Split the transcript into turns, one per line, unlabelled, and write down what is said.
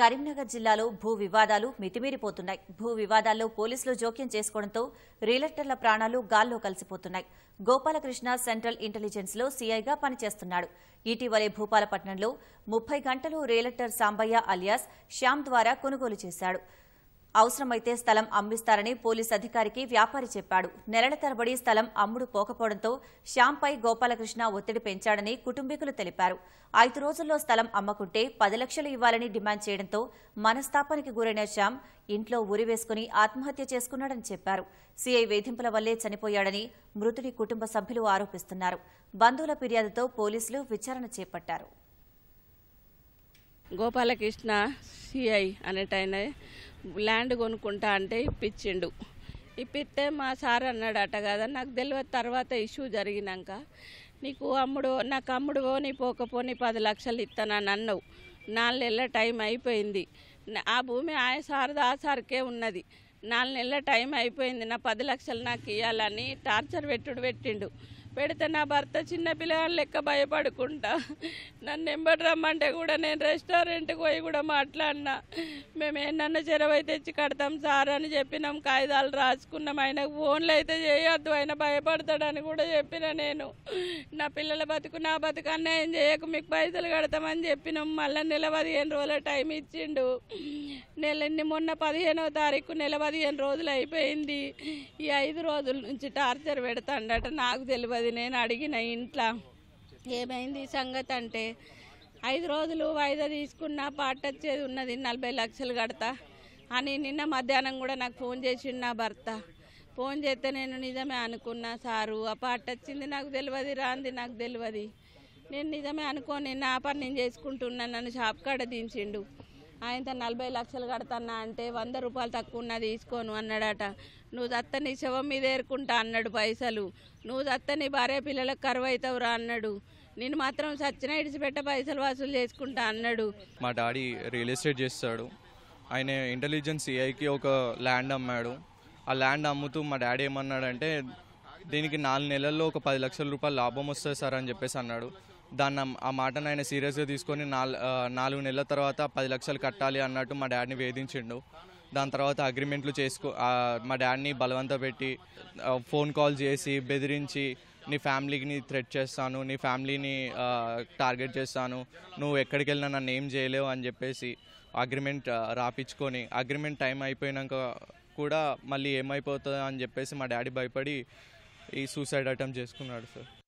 కరీంనగర్ జిల్లాలో భూ వివాదాలు మితిమీరిపోతున్నాయి భూ వివాదాల్లో పోలీసులు జోక్యం చేసుకోవడంతో రిలెక్టర్ల ప్రాణాలు గాల్లో కలిసిపోతున్నాయి గోపాలకృష్ణ సెంట్రల్ ఇంటెలిజెన్స్ లో సీఐగా పనిచేస్తున్నాడు ఇటీవలే భూపాలపట్నంలో ముప్పై గంటలు రిలెక్టర్ సాంబయ్య అలియాస్ శ్యామ్ ద్వారా కొనుగోలు చేశాడు అవసరమైతే స్థలం అమ్మిస్తారని పోలీస్ అధికారికి వ్యాపారి చెప్పాడు నెలల తరబడి స్థలం అమ్ముడు పోకపోవడంతో శ్యాంపై గోపాలకృష్ణ ఒత్తిడి పెంచాడని కుటుంబీకులు తెలిపారు ఐదు రోజుల్లో స్థలం అమ్మకుంటే పది లక్షలు ఇవ్వాలని డిమాండ్ చేయడంతో మనస్తాపానికి గురైన శ్యామ్ ఇంట్లో ఉరివేసుకుని ఆత్మహత్య చేసుకున్నాడని చెప్పారు సీఐ వేధింపుల వల్లే చనిపోయాడని మృతుడి కుటుంబ సభ్యులు ఆరోపిస్తున్నారు బంధువుల ఫిర్యాదుతో పోలీసులు విచారణ చేపట్టారు గోపాలకృష్ణ
సిఐ అనేటైనా ల్యాండ్ కొనుక్కుంటా అంటే ఇప్పించిండు ఇప్పిస్తే మా సార్ అన్నాడు అట కదా నాకు తెలియదు తర్వాత ఇష్యూ జరిగినాక నీకు అమ్ముడు నాకు అమ్ముడు పోని పోకపోని పది లక్షలు ఇస్తానని అన్నావు నాలుగు నెలల టైం అయిపోయింది ఆ భూమి ఆ సార్ది ఆ సార్కే ఉన్నది నాలుగు నెలల టైం అయిపోయింది నా పది లక్షలు నాకు ఇవ్వాలని టార్చర్ పెట్టుడు పెట్టిండు పెడితే నా భర్త చిన్న పిల్లగాని లెక్క భయపడుకుంటా నన్ను ఎంబడి రమ్మంటే కూడా నేను రెస్టారెంట్కి పోయి కూడా మాట్లాడినా మేము ఏంటన్నా చెరవై తెచ్చి కడతాం సార్ అని చెప్పినాం కాగితాలు రాసుకున్నాం ఆయన ఫోన్లు అయితే చేయొద్దు ఆయన భయపడతాడని కూడా చెప్పిన నేను నా పిల్లల బతుకు నా బతుకు ఏం చేయకు మీకు పైసలు కడతామని చెప్పినాం మళ్ళీ నెల పదిహేను రోజుల టైం ఇచ్చిండు నెల మొన్న పదిహేనవ తారీఖు నెల పదిహేను రోజులు అయిపోయింది ఈ ఐదు రోజుల నుంచి టార్చర్ పెడతాడట నాకు తెలియదు అది నేను అడిగిన ఇంట్లో ఏమైంది సంగతి అంటే ఐదు రోజులు వాయిదా తీసుకున్న పాట వచ్చేది ఉన్నది నలభై లక్షలు కడతా అని నిన్న మధ్యాహ్నం కూడా నాకు ఫోన్ చేసిండు నా భర్త ఫోన్ చేస్తే నేను నిజమే అనుకున్నా సారు ఆ పాట వచ్చింది నాకు తెలియదు రాంది నాకు తెలియదు నేను నిజమే అనుకోని నా పని నేను చేసుకుంటున్నా నన్ను షాప్ కాడ దించిండు ఆయన తను నలభై లక్షలు కడతానా అంటే వంద రూపాయలు తక్కువ ఉన్నది తీసుకోను అన్నాడట నువ్వు చత్త నీ శవం మీద ఏరుకుంటా అన్నాడు పైసలు నువ్వు చత్త నీ భార్య పిల్లలకు కరువు అవుతావురా అన్నాడు నేను మాత్రం సచ్చిన ఇడిచిపెట్ట పైసలు వసూలు చేసుకుంటా అన్నాడు
మా డాడీ రియల్ ఎస్టేట్ చేస్తాడు ఆయన ఇంటెలిజెన్స్ ఏఐకి ఒక ల్యాండ్ అమ్మాడు ఆ ల్యాండ్ అమ్ముతూ మా డాడీ ఏమన్నాడంటే దీనికి నాలుగు నెలల్లో ఒక పది లక్షల రూపాయలు లాభం వస్తుంది సార్ అని చెప్పేసి అన్నాడు దాన్ని ఆ మాటను ఆయన సీరియస్గా తీసుకొని నాలుగు నెలల తర్వాత పది లక్షలు కట్టాలి అన్నట్టు మా డాడీని వేధించిండు దాని తర్వాత అగ్రిమెంట్లు చేసుకో మా డాడీని బలవంత పెట్టి ఫోన్ కాల్ చేసి బెదిరించి నీ ఫ్యామిలీని థ్రెట్ చేస్తాను నీ ఫ్యామిలీని టార్గెట్ చేస్తాను నువ్వు ఎక్కడికి వెళ్ళినా నన్ను ఏం చేయలేవు అని చెప్పేసి అగ్రిమెంట్ రాపించుకొని అగ్రిమెంట్ టైం అయిపోయినాక కూడా మళ్ళీ ఏమైపోతుందో అని చెప్పేసి మా డాడీ భయపడి ఈ సూసైడ్ అటెంప్ట్ చేసుకున్నాడు సార్